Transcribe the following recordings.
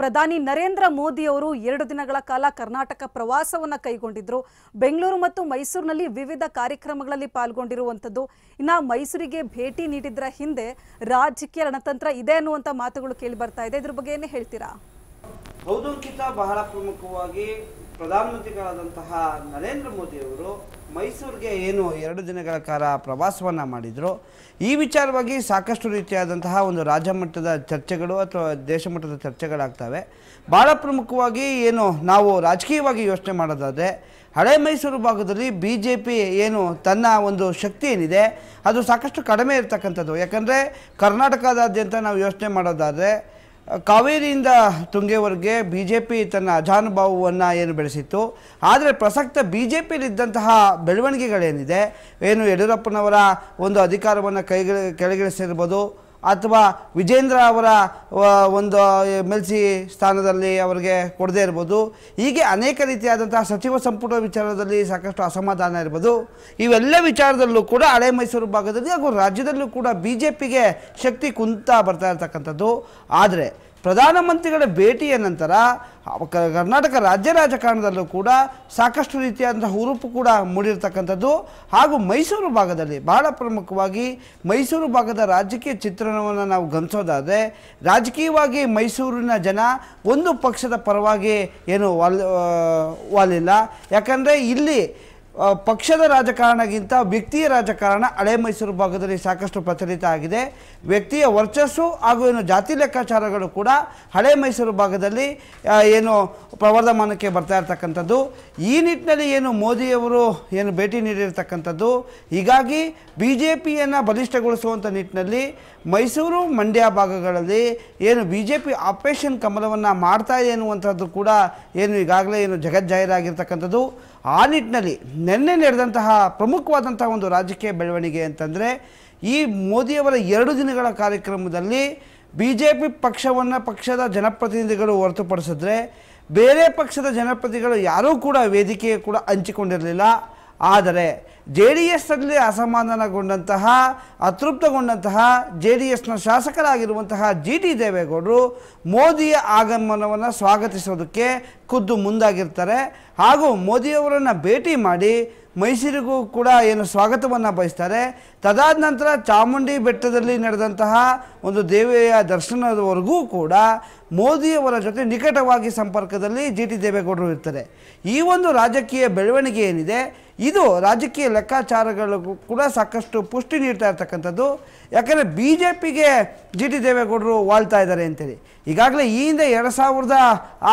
ಪ್ರಧಾನಿ ನರೇಂದ್ರ ಮೋದಿ ಅವರು ಎರಡು ದಿನಗಳ ಕಾಲ ಕರ್ನಾಟಕ ಪ್ರವಾಸವನ್ನು ಕೈಗೊಂಡಿದ್ರು ಬೆಂಗಳೂರು ಮತ್ತು ಮೈಸೂರಿನಲ್ಲಿ ವಿವಿಧ ಕಾರ್ಯಕ್ರಮಗಳಲ್ಲಿ ಪಾಲ್ಗೊಂಡಿರುವಂಥದ್ದು ಇನ್ನು ಮೈಸೂರಿಗೆ ಭೇಟಿ ನೀಡಿದ್ರ ಹಿಂದೆ ರಾಜಕೀಯ ರಣತಂತ್ರ ಇದೆ ಅನ್ನುವಂಥ ಮಾತುಗಳು ಕೇಳಿ ಬರ್ತಾ ಇದೆ ಇದ್ರ ಬಗ್ಗೆ ಏನೇ ಹೇಳ್ತೀರಾ ಬಹಳ ಪ್ರಮುಖವಾಗಿ ಪ್ರಧಾನಮಂತ್ರಿಗಳಾದಂತಹ ನರೇಂದ್ರ ಮೋದಿಯವರು ಮೈಸೂರಿಗೆ ಏನು ಎರಡು ದಿನಗಳ ಕಾಲ ಪ್ರವಾಸವನ್ನು ಮಾಡಿದರು ಈ ವಿಚಾರವಾಗಿ ಸಾಕಷ್ಟು ರೀತಿಯಾದಂತಹ ಒಂದು ರಾಜ್ಯ ಚರ್ಚೆಗಳು ಅಥವಾ ದೇಶ ಮಟ್ಟದ ಚರ್ಚೆಗಳಾಗ್ತವೆ ಭಾಳ ಪ್ರಮುಖವಾಗಿ ಏನು ನಾವು ರಾಜಕೀಯವಾಗಿ ಯೋಚನೆ ಮಾಡೋದಾದರೆ ಹಳೆ ಮೈಸೂರು ಭಾಗದಲ್ಲಿ ಬಿ ಜೆ ಪಿ ಏನು ತನ್ನ ಒಂದು ಶಕ್ತಿ ಏನಿದೆ ಅದು ಸಾಕಷ್ಟು ಕಡಿಮೆ ಇರತಕ್ಕಂಥದ್ದು ಯಾಕಂದರೆ ಕರ್ನಾಟಕದಾದ್ಯಂತ ನಾವು ಯೋಚನೆ ಮಾಡೋದಾದರೆ ಕಾವೇರಿಯಿಂದ ತುಂಗೆವರೆಗೆ ಬಿ ಜೆ ಪಿ ತನ್ನ ಅಜಾನುಭಾವವನ್ನು ಏನು ಬೆಳೆಸಿತ್ತು ಆದರೆ ಪ್ರಸಕ್ತ ಬಿ ಜೆ ಪಿಯಲ್ಲಿದ್ದಂತಹ ಬೆಳವಣಿಗೆಗಳೇನಿದೆ ಏನು ಯಡಿಯೂರಪ್ಪನವರ ಒಂದು ಅಧಿಕಾರವನ್ನು ಕೈಗೆ ಕೆಳಗಿಳಿಸಿರ್ಬೋದು ಅಥವಾ ವಿಜೇಂದ್ರ ಅವರ ಒಂದು ಸಿ ಸ್ಥಾನದಲ್ಲಿ ಅವರಿಗೆ ಕೊಡದೇ ಇರ್ಬೋದು ಹೀಗೆ ಅನೇಕ ರೀತಿಯಾದಂತಹ ಸಚಿವ ಸಂಪುಟ ವಿಚಾರದಲ್ಲಿ ಸಾಕಷ್ಟು ಅಸಮಾಧಾನ ಇರ್ಬೋದು ಇವೆಲ್ಲ ವಿಚಾರದಲ್ಲೂ ಕೂಡ ಹಳೆ ಮೈಸೂರು ಭಾಗದಲ್ಲಿ ಹಾಗೂ ರಾಜ್ಯದಲ್ಲೂ ಕೂಡ ಬಿ ಜೆ ಪಿಗೆ ಶಕ್ತಿ ಕುಂತ ಬರ್ತಾ ಇರ್ತಕ್ಕಂಥದ್ದು ಆದರೆ ಪ್ರಧಾನಮಂತ್ರಿಗಳ ಭೇಟಿಯ ನಂತರ ಕರ್ನಾಟಕ ರಾಜ್ಯ ರಾಜಕಾರಣದಲ್ಲೂ ಕೂಡ ಸಾಕಷ್ಟು ರೀತಿಯಾದಂಥ ಹುರುಪು ಕೂಡ ಮೂಡಿರತಕ್ಕಂಥದ್ದು ಹಾಗೂ ಮೈಸೂರು ಭಾಗದಲ್ಲಿ ಬಹಳ ಪ್ರಮುಖವಾಗಿ ಮೈಸೂರು ಭಾಗದ ರಾಜಕೀಯ ಚಿತ್ರಣವನ್ನು ನಾವು ಗಮನಿಸೋದಾದರೆ ರಾಜಕೀಯವಾಗಿ ಮೈಸೂರಿನ ಜನ ಒಂದು ಪಕ್ಷದ ಪರವಾಗಿ ಏನು ವಾಲ್ ವಾಲಿಲ್ಲ ಯಾಕಂದರೆ ಇಲ್ಲಿ ಪಕ್ಷದ ರಾಜಕಾರಣಕ್ಕಿಂತ ವ್ಯಕ್ತಿಯ ರಾಜಕಾರಣ ಹಳೆ ಮೈಸೂರು ಭಾಗದಲ್ಲಿ ಸಾಕಷ್ಟು ಪ್ರಚಲಿತ ಆಗಿದೆ ವ್ಯಕ್ತಿಯ ವರ್ಚಸ್ಸು ಹಾಗೂ ಏನು ಜಾತಿ ಲೆಕ್ಕಾಚಾರಗಳು ಕೂಡ ಹಳೆ ಮೈಸೂರು ಭಾಗದಲ್ಲಿ ಏನು ಪ್ರವರ್ಧಮಾನಕ್ಕೆ ಬರ್ತಾ ಇರ್ತಕ್ಕಂಥದ್ದು ಈ ನಿಟ್ಟಿನಲ್ಲಿ ಏನು ಮೋದಿಯವರು ಏನು ಭೇಟಿ ನೀಡಿರ್ತಕ್ಕಂಥದ್ದು ಹೀಗಾಗಿ ಬಿ ಜೆ ಪಿಯನ್ನು ಬಲಿಷ್ಠಗೊಳಿಸುವಂಥ ನಿಟ್ಟಿನಲ್ಲಿ ಮೈಸೂರು ಮಂಡ್ಯ ಭಾಗಗಳಲ್ಲಿ ಏನು ಬಿ ಜೆ ಪಿ ಆಪರೇಷನ್ ಕಮಲವನ್ನು ಮಾಡ್ತಾ ಇದೆ ಅನ್ನುವಂಥದ್ದು ಕೂಡ ಏನು ಈಗಾಗಲೇ ಏನು ಜಗಜ್ಜಾಹೀರಾಗಿರ್ತಕ್ಕಂಥದ್ದು ಆ ನಿಟ್ಟಿನಲ್ಲಿ ನಿನ್ನೆ ನಡೆದಂತಹ ಪ್ರಮುಖವಾದಂತಹ ಒಂದು ರಾಜಕೀಯ ಬೆಳವಣಿಗೆ ಅಂತಂದರೆ ಈ ಮೋದಿಯವರ ಎರಡು ದಿನಗಳ ಕಾರ್ಯಕ್ರಮದಲ್ಲಿ ಬಿ ಜೆ ಪಿ ಪಕ್ಷವನ್ನು ಪಕ್ಷದ ಜನಪ್ರತಿನಿಧಿಗಳು ಹೊರತುಪಡಿಸಿದ್ರೆ ಬೇರೆ ಪಕ್ಷದ ಜನಪ್ರತಿನಿಧಿಗಳು ಯಾರೂ ಕೂಡ ವೇದಿಕೆಯು ಕೂಡ ಹಂಚಿಕೊಂಡಿರಲಿಲ್ಲ ಆದರೆ ಜೆ ಡಿ ಎಸ್ನಲ್ಲಿ ಅಸಮಾಧಾನಗೊಂಡಂತಹ ಅತೃಪ್ತಗೊಂಡಂತಹ ಜೆ ಡಿ ಎಸ್ನ ಶಾಸಕರಾಗಿರುವಂತಹ ಜಿ ಟಿ ದೇವೇಗೌಡರು ಮೋದಿಯ ಆಗಮನವನ್ನು ಸ್ವಾಗತಿಸೋದಕ್ಕೆ ಖುದ್ದು ಮುಂದಾಗಿರ್ತಾರೆ ಹಾಗೂ ಮೋದಿಯವರನ್ನು ಭೇಟಿ ಮಾಡಿ ಮೈಸೂರಿಗೂ ಕೂಡ ಏನು ಸ್ವಾಗತವನ್ನು ಬಯಸ್ತಾರೆ ತದಾದ ನಂತರ ಚಾಮುಂಡಿ ಬೆಟ್ಟದಲ್ಲಿ ನಡೆದಂತಹ ಒಂದು ದೇವಿಯ ದರ್ಶನದವರೆಗೂ ಕೂಡ ಮೋದಿಯವರ ಜೊತೆ ನಿಕಟವಾಗಿ ಸಂಪರ್ಕದಲ್ಲಿ ಜಿ ಟಿ ದೇವೇಗೌಡರು ಇರ್ತಾರೆ ಈ ಒಂದು ರಾಜಕೀಯ ಬೆಳವಣಿಗೆ ಏನಿದೆ ಇದು ರಾಜಕೀಯ ಲೆಕ್ಕಾಚಾರಗಳಿಗೂ ಕೂಡ ಸಾಕಷ್ಟು ಪುಷ್ಟಿ ನೀಡ್ತಾ ಇರ್ತಕ್ಕಂಥದ್ದು ಯಾಕಂದರೆ ಬಿ ಜೆ ಪಿಗೆ ಜಿ ಡಿ ದೇವೇಗೌಡರು ವಾಳ್ತಾ ಇದ್ದಾರೆ ಅಂತೇಳಿ ಈಗಾಗಲೇ ಈ ಹಿಂದೆ ಎರಡು ಸಾವಿರದ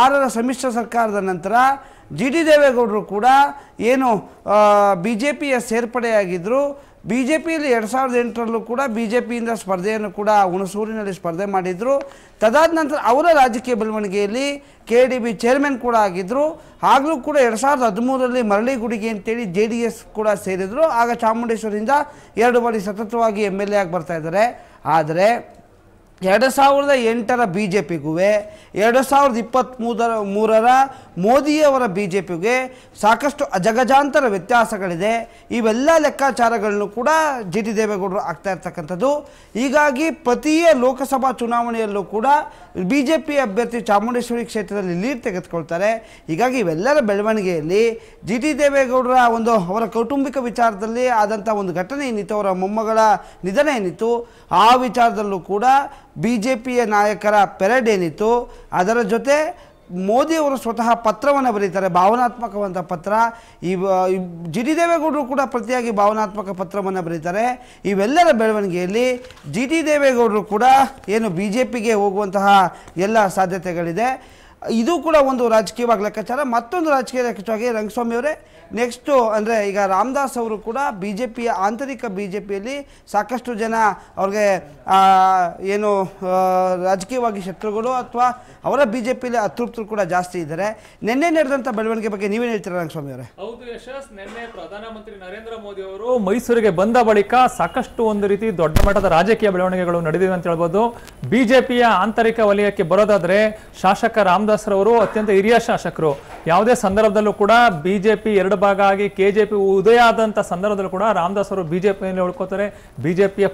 ಆರರ ಸಮ್ಮಿಶ್ರ ಸರ್ಕಾರದ ನಂತರ ಜಿ ಡಿ ದೇವೇಗೌಡರು ಕೂಡ ಏನು ಬಿ ಜೆ ಪಿಯ ಸೇರ್ಪಡೆಯಾಗಿದ್ದರು ಬಿ ಜೆ ಪಿಯಲ್ಲಿ ಎರಡು ಸಾವಿರದ ಎಂಟರಲ್ಲೂ ಕೂಡ ಬಿ ಜೆ ಪಿಯಿಂದ ಸ್ಪರ್ಧೆಯನ್ನು ಕೂಡ ಹುಣಸೂರಿನಲ್ಲಿ ಸ್ಪರ್ಧೆ ಮಾಡಿದರು ತದಾದ ನಂತರ ಅವರ ರಾಜಕೀಯ ಬೆಳವಣಿಗೆಯಲ್ಲಿ ಕೆ ಡಿ ಬಿ ಚೇರ್ಮನ್ ಕೂಡ ಆಗಿದ್ದರು ಆಗಲೂ ಕೂಡ ಎರಡು ಸಾವಿರದ ಹದಿಮೂರರಲ್ಲಿ ಮರಳಿ ಗುಡಿಗೆ ಅಂತೇಳಿ ಜೆ ಡಿ ಎಸ್ ಕೂಡ ಸೇರಿದರು ಆಗ ಚಾಮುಂಡೇಶ್ವರಿಂದ ಎರಡು ಬಾರಿ ಸತತವಾಗಿ ಎಮ್ ಎಲ್ ಎ ಆಗಿ ಇದ್ದಾರೆ ಆದರೆ ಎರಡು ಸಾವಿರದ ಎಂಟರ ಬಿ ಜೆ ಪಿಗೂ ಎರಡು ಸಾವಿರದ ಇಪ್ಪತ್ತ್ ಮೂರರ ಮೋದಿಯವರ ಬಿ ಜೆ ಪಿಗೆ ಸಾಕಷ್ಟು ಅಜಗಜಾಂತರ ವ್ಯತ್ಯಾಸಗಳಿದೆ ಇವೆಲ್ಲ ಲೆಕ್ಕಾಚಾರಗಳನ್ನು ಕೂಡ ಜಿ ಟಿ ದೇವೇಗೌಡರು ಆಗ್ತಾ ಇರ್ತಕ್ಕಂಥದ್ದು ಹೀಗಾಗಿ ಪ್ರತಿಯೇ ಲೋಕಸಭಾ ಚುನಾವಣೆಯಲ್ಲೂ ಕೂಡ ಬಿ ಜೆ ಪಿ ಅಭ್ಯರ್ಥಿ ಚಾಮುಂಡೇಶ್ವರಿ ಕ್ಷೇತ್ರದಲ್ಲಿ ಲೀಡ್ ತೆಗೆದುಕೊಳ್ತಾರೆ ಹೀಗಾಗಿ ಇವೆಲ್ಲರ ಬೆಳವಣಿಗೆಯಲ್ಲಿ ಜಿ ಟಿ ದೇವೇಗೌಡರ ಒಂದು ಅವರ ಕೌಟುಂಬಿಕ ವಿಚಾರದಲ್ಲಿ ಆದಂಥ ಒಂದು ಘಟನೆ ಏನಿತ್ತು ಅವರ ಮೊಮ್ಮಗಳ ನಿಧನ ಏನಿತ್ತು ಆ ವಿಚಾರದಲ್ಲೂ ಕೂಡ ಬಿ ಜೆ ಪಿಯ ನಾಯಕರ ಪೆರೇಡ್ ಏನಿತ್ತು ಅದರ ಜೊತೆ ಮೋದಿಯವರು ಸ್ವತಃ ಪತ್ರವನ್ನು ಬರೀತಾರೆ ಭಾವನಾತ್ಮಕವಂಥ ಪತ್ರ ಈ ಜಿ ಟಿ ದೇವೇಗೌಡರು ಕೂಡ ಪ್ರತಿಯಾಗಿ ಭಾವನಾತ್ಮಕ ಪತ್ರವನ್ನು ಬರೀತಾರೆ ಇವೆಲ್ಲರ ಬೆಳವಣಿಗೆಯಲ್ಲಿ ಜಿ ಟಿ ದೇವೇಗೌಡರು ಕೂಡ ಏನು ಬಿ ಜೆ ಪಿಗೆ ಹೋಗುವಂತಹ ಎಲ್ಲ ಸಾಧ್ಯತೆಗಳಿದೆ ಇದು ಕೂಡ ಒಂದು ರಾಜಕೀಯವಾಗಿ ಲೆಕ್ಕಾಚಾರ ಮತ್ತೊಂದು ರಾಜಕೀಯ ರಂಗಸ್ವಾಮಿ ಅವರೇ ನೆಕ್ಸ್ಟು ಅಂದರೆ ಈಗ ರಾಮದಾಸ್ ಅವರು ಕೂಡ ಬಿ ಜೆ ಪಿಯ ಆಂತರಿಕ ಬಿ ಜೆ ಪಿಯಲ್ಲಿ ಸಾಕಷ್ಟು ಜನ ಅವ್ರಿಗೆ ಏನು ರಾಜಕೀಯವಾಗಿ ಶತ್ರುಗಳು ಅಥವಾ ಅವರ ಬಿ ಜೆ ಪಿಯಲ್ಲಿ ಅತೃಪ್ತರು ಕೂಡ ಜಾಸ್ತಿ ಇದ್ದಾರೆ ನಿನ್ನೆ ನಡೆದಂಥ ಬೆಳವಣಿಗೆ ಬಗ್ಗೆ ನೀವೇನು ಹೇಳ್ತೀರಾ ರಂಗಸ್ವಾಮಿ ಅವರೇ ಹೌದು ಯಶಸ್ ನಿನ್ನೆ ಪ್ರಧಾನಮಂತ್ರಿ ನರೇಂದ್ರ ಮೋದಿ ಅವರು ಮೈಸೂರಿಗೆ ಬಂದ ಬಳಿಕ ಸಾಕಷ್ಟು ಒಂದು ರೀತಿ ದೊಡ್ಡ ಮಟ್ಟದ ರಾಜಕೀಯ ಬೆಳವಣಿಗೆಗಳು ನಡೆದಿವೆ ಅಂತ ಹೇಳ್ಬೋದು ಬಿ ಜೆ ಪಿಯ ಆಂತರಿಕ ವಲಯಕ್ಕೆ ಬರೋದಾದರೆ ಶಾಸಕ ರಾಮ್ ರವರು ಅತ್ಯಂತ ಹಿರಿಯ ಶಾಸಕರು ಯಾವುದೇ ಸಂದರ್ಭದಲ್ಲೂ ಕೂಡ ಬಿಜೆಪಿ ಎರಡು ಭಾಗ ಆಗಿ ಕೆ ಉದಯ ಆದಂಥ ಸಂದರ್ಭದಲ್ಲೂ ಕೂಡ ರಾಮದಾಸ್ ಅವರು ಬಿ ಉಳ್ಕೋತಾರೆ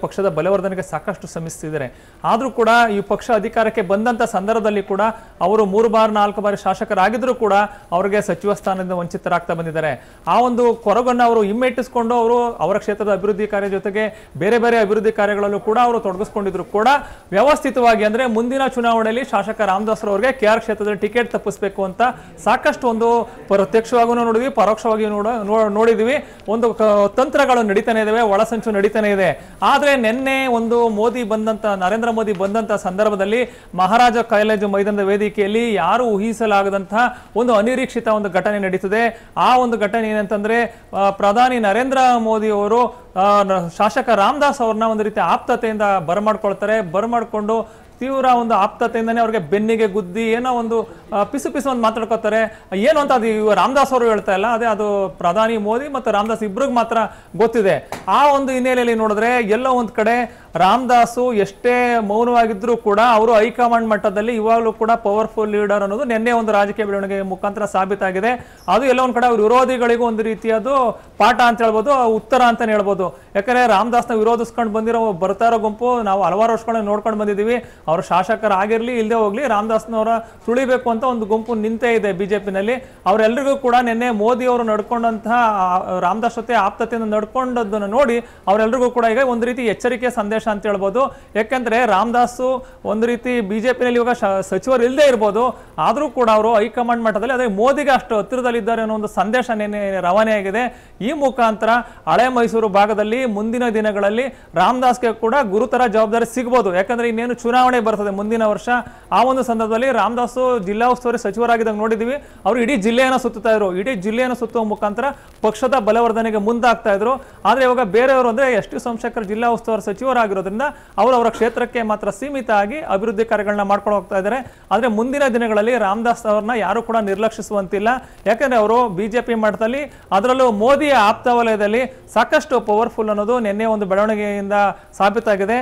ಪಕ್ಷದ ಬಲವರ್ಧನೆಗೆ ಸಾಕಷ್ಟು ಶ್ರಮಿಸ್ತಿದ್ದಾರೆ ಆದರೂ ಕೂಡ ಈ ಪಕ್ಷ ಅಧಿಕಾರಕ್ಕೆ ಬಂದಂಥ ಸಂದರ್ಭದಲ್ಲಿ ಕೂಡ ಅವರು ಮೂರು ಬಾರಿ ನಾಲ್ಕು ಬಾರಿ ಶಾಸಕರಾಗಿದ್ದರೂ ಕೂಡ ಅವರಿಗೆ ಸಚಿವ ಸ್ಥಾನದಿಂದ ವಂಚಿತರಾಗ್ತಾ ಬಂದಿದ್ದಾರೆ ಆ ಒಂದು ಕೊರಗನ್ನು ಅವರು ಹಿಮ್ಮೆಟ್ಟಿಸಿಕೊಂಡು ಅವರು ಅವರ ಕ್ಷೇತ್ರದ ಅಭಿವೃದ್ಧಿ ಕಾರ್ಯ ಜೊತೆಗೆ ಬೇರೆ ಬೇರೆ ಅಭಿವೃದ್ಧಿ ಕಾರ್ಯಗಳಲ್ಲೂ ಕೂಡ ಅವರು ತೊಡಗಿಸ್ಕೊಂಡಿದ್ರು ಕೂಡ ವ್ಯವಸ್ಥಿತವಾಗಿ ಅಂದ್ರೆ ಮುಂದಿನ ಚುನಾವಣೆಯಲ್ಲಿ ಶಾಸಕ ರಾಮದಾಸ್ ಅವರಿಗೆ ಕೆ ಆರ್ ಕ್ಷೇತ್ರ ಟಿಕೆಟ್ ತಪ್ಪಿಸಬೇಕು ಅಂತ ಸಾಕಷ್ಟು ಒಂದು ಪ್ರತ್ಯಕ್ಷವಾಗೂ ನೋಡಿದ್ವಿ ಪರೋಕ್ಷವಾಗಿ ನೋಡ ನೋಡಿದ್ವಿ ಒಂದು ತಂತ್ರಗಳು ನಡೀತಾನೆ ಇದಾವೆ ಒಳಸಂಚು ನಡೀತಾನೆ ಇದೆ ಆದರೆ ನಿನ್ನೆ ಒಂದು ಮೋದಿ ಬಂದಂತ ನರೇಂದ್ರ ಮೋದಿ ಬಂದಂತ ಸಂದರ್ಭದಲ್ಲಿ ಮಹಾರಾಜ ಕಾಲೇಜು ಮೈದಾನದ ವೇದಿಕೆಯಲ್ಲಿ ಯಾರು ಊಹಿಸಲಾಗದಂತಹ ಒಂದು ಅನಿರೀಕ್ಷಿತ ಒಂದು ಘಟನೆ ನಡೀತದೆ ಆ ಒಂದು ಘಟನೆ ಏನಂತಂದ್ರೆ ಪ್ರಧಾನಿ ನರೇಂದ್ರ ಮೋದಿ ಅವರು ಶಾಸಕ ರಾಮದಾಸ್ ಅವ್ರನ್ನ ಒಂದು ರೀತಿ ಆಪ್ತತೆಯಿಂದ ಬರಮಾಡ್ಕೊಳ್ತಾರೆ ಬರಮಾಡಿಕೊಂಡು ತೀವ್ರ ಒಂದು ಆಪ್ತತೆಯಿಂದನೇ ಅವ್ರಿಗೆ ಬೆನ್ನಿಗೆ ಗುದ್ದಿ ಏನೋ ಒಂದು ಪಿಸು ಪಿಸು ಒಂದು ಮಾತಾಡ್ಕೋತಾರೆ ಏನು ಅಂತ ಅದು ರಾಮದಾಸ್ ಅವರು ಹೇಳ್ತಾ ಇಲ್ಲ ಅದೇ ಅದು ಪ್ರಧಾನಿ ಮೋದಿ ಮತ್ತು ರಾಮದಾಸ್ ಇಬ್ಬರಿಗೆ ಮಾತ್ರ ಗೊತ್ತಿದೆ ಆ ಒಂದು ಹಿನ್ನೆಲೆಯಲ್ಲಿ ನೋಡಿದ್ರೆ ಎಲ್ಲೋ ಒಂದು ಕಡೆ ರಾಮದಾಸು ಎಷ್ಟೇ ಮೌನವಾಗಿದ್ದರೂ ಕೂಡ ಅವರು ಹೈಕಮಾಂಡ್ ಮಟ್ಟದಲ್ಲಿ ಇವಾಗಲೂ ಕೂಡ ಪವರ್ಫುಲ್ ಲೀಡರ್ ಅನ್ನೋದು ನಿನ್ನೆ ಒಂದು ರಾಜಕೀಯ ಬೆಳವಣಿಗೆ ಮುಖಾಂತರ ಸಾಬೀತಾಗಿದೆ ಅದು ಎಲ್ಲ ಒಂದು ಕಡೆ ಅವ್ರ ವಿರೋಧಿಗಳಿಗೂ ಒಂದು ರೀತಿಯದು ಪಾಠ ಅಂತ ಹೇಳ್ಬೋದು ಉತ್ತರ ಅಂತಲೇ ಹೇಳ್ಬೋದು ಯಾಕಂದ್ರೆ ರಾಮದಾಸ್ನ ವಿರೋಧಿಸ್ಕೊಂಡು ಬಂದಿರೋ ಬರ್ತಾ ಇರೋ ಗುಂಪು ನಾವು ಹಲವಾರು ವರ್ಷಗಳನ್ನ ನೋಡ್ಕೊಂಡು ಬಂದಿದ್ದೀವಿ ಅವರು ಶಾಸಕರಾಗಿರಲಿ ಇಲ್ಲದೆ ಹೋಗಲಿ ರಾಮದಾಸ್ನವರ ತುಳಿಬೇಕು ಅಂತ ಒಂದು ಗುಂಪು ನಿಂತೇ ಇದೆ ಬಿಜೆಪಿನಲ್ಲಿ ಅವರೆಲ್ಲರಿಗೂ ಕೂಡ ನಿನ್ನೆ ಮೋದಿ ಅವರು ನಡ್ಕೊಂಡಂತಹ ರಾಮದಾಸ್ ಜೊತೆ ಆಪ್ತತೆಯನ್ನು ನಡ್ಕೊಂಡದ್ದನ್ನು ನೋಡಿ ಅವರೆಲ್ಲರಿಗೂ ಕೂಡ ಈಗ ಒಂದು ರೀತಿ ಎಚ್ಚರಿಕೆ ಸಂದೇಶ ಅಂತ ಹೇಳ್ಬೋದು ಯಾಕೆಂದ್ರೆ ರಾಮದಾಸು ಒಂದು ರೀತಿ ಬಿಜೆಪಿನಲ್ಲಿ ಇವಾಗ ಸಚಿವರು ಇಲ್ಲದೆ ಇರ್ಬೋದು ಆದರೂ ಕೂಡ ಅವರು ಹೈಕಮಾಂಡ್ ಮಟ್ಟದಲ್ಲಿ ಅದೇ ಮೋದಿಗೆ ಅಷ್ಟು ಹತ್ತಿರದಲ್ಲಿದ್ದಾರೆ ಅನ್ನೋ ಒಂದು ಸಂದೇಶ ನಿನ್ನೆ ರವಾನೆಯಾಗಿದೆ ಈ ಮುಖಾಂತರ ಹಳೆ ಮೈಸೂರು ಭಾಗದಲ್ಲಿ ಮುಂದಿನ ದಿನಗಳಲ್ಲಿ ರಾಮದಾಸ್ಗೆ ಕೂಡ ಗುರುತರ ಜವಾಬ್ದಾರಿ ಸಿಗ್ಬೋದು ಯಾಕಂದ್ರೆ ಇನ್ನೇನು ಚುನಾವಣೆ ಚುನಾವಣೆ ಬರ್ತದೆ ಮುಂದಿನ ವರ್ಷ ಆ ಒಂದು ಸಂದರ್ಭದಲ್ಲಿ ರಾಮದಾಸು ಜಿಲ್ಲಾ ಉಸ್ತುವಾರಿ ಸಚಿವರಾಗಿದ್ದಾಗ ನೋಡಿದ್ದೀವಿ ಅವರು ಇಡೀ ಜಿಲ್ಲೆಯನ್ನು ಸುತ್ತುತ್ತಾ ಇದ್ರು ಇಡೀ ಜಿಲ್ಲೆಯನ್ನು ಸುತ್ತುವ ಮುಖಾಂತರ ಪಕ್ಷದ ಬಲವರ್ಧನೆಗೆ ಮುಂದಾಗ್ತಾ ಇದ್ರು ಆದರೆ ಇವಾಗ ಬೇರೆಯವರು ಅಂದರೆ ಎಸ್ ಟಿ ಸೋಮಶೇಖರ್ ಜಿಲ್ಲಾ ಉಸ್ತುವಾರಿ ಸಚಿವರಾಗಿರೋದ್ರಿಂದ ಅವರು ಅವರ ಕ್ಷೇತ್ರಕ್ಕೆ ಮಾತ್ರ ಸೀಮಿತ ಆಗಿ ಅಭಿವೃದ್ಧಿ ಕಾರ್ಯಗಳನ್ನ ಮಾಡ್ಕೊಂಡು ಹೋಗ್ತಾ ಇದ್ದಾರೆ ಆದರೆ ಮುಂದಿನ ದಿನಗಳಲ್ಲಿ ರಾಮದಾಸ್ ಅವರನ್ನ ಯಾರು ಕೂಡ ನಿರ್ಲಕ್ಷಿಸುವಂತಿಲ್ಲ ಯಾಕಂದರೆ ಅವರು ಬಿಜೆಪಿ ಮಟ್ಟದಲ್ಲಿ ಅದರಲ್ಲೂ ಮೋದಿಯ ಆಪ್ತ ವಲಯದಲ್ಲಿ ಸಾಕಷ್ಟು ಪವರ್ಫುಲ್ ಅನ್ನೋದು ನಿನ್ನೆ ಒಂದು ಬೆಳವಣಿಗೆಯಿಂದ ಸಾಬೀತಾಗಿದೆ